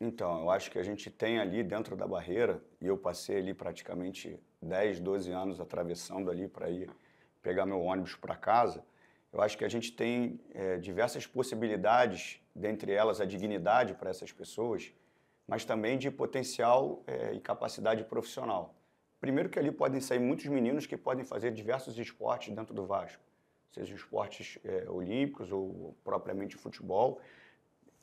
Então, eu acho que a gente tem ali dentro da barreira, e eu passei ali praticamente 10, 12 anos atravessando ali para ir pegar meu ônibus para casa, eu acho que a gente tem é, diversas possibilidades, dentre elas a dignidade para essas pessoas, mas também de potencial é, e capacidade profissional. Primeiro que ali podem sair muitos meninos que podem fazer diversos esportes dentro do Vasco, sejam esportes é, olímpicos ou propriamente futebol,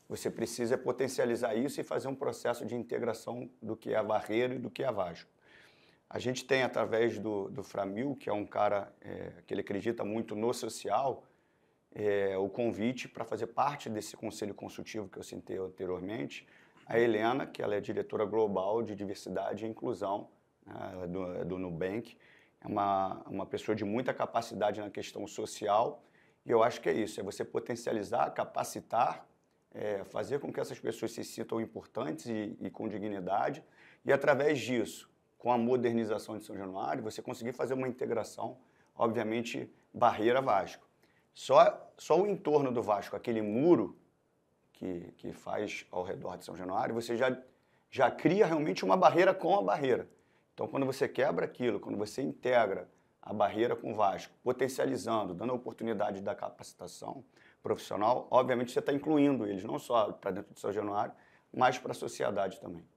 você precisa potencializar isso e fazer um processo de integração do que é barreiro e do que é vasco. A gente tem, através do, do Framil, que é um cara é, que ele acredita muito no social, é, o convite para fazer parte desse conselho consultivo que eu citei anteriormente, a Helena, que ela é diretora global de diversidade e inclusão né, é do, é do Nubank, é uma, uma pessoa de muita capacidade na questão social, e eu acho que é isso, é você potencializar, capacitar é, fazer com que essas pessoas se sintam importantes e, e, com dignidade, e através disso, com a modernização de São Januário, você conseguir fazer uma integração, obviamente, barreira-Vasco. Só, só o entorno do Vasco, aquele muro que, que faz ao redor de São Januário, você já, já cria realmente uma barreira com a barreira. Então, quando você quebra aquilo, quando você integra, a barreira com o Vasco, potencializando, dando a oportunidade da capacitação profissional, obviamente você está incluindo eles, não só para dentro de seu Januário, mas para a sociedade também.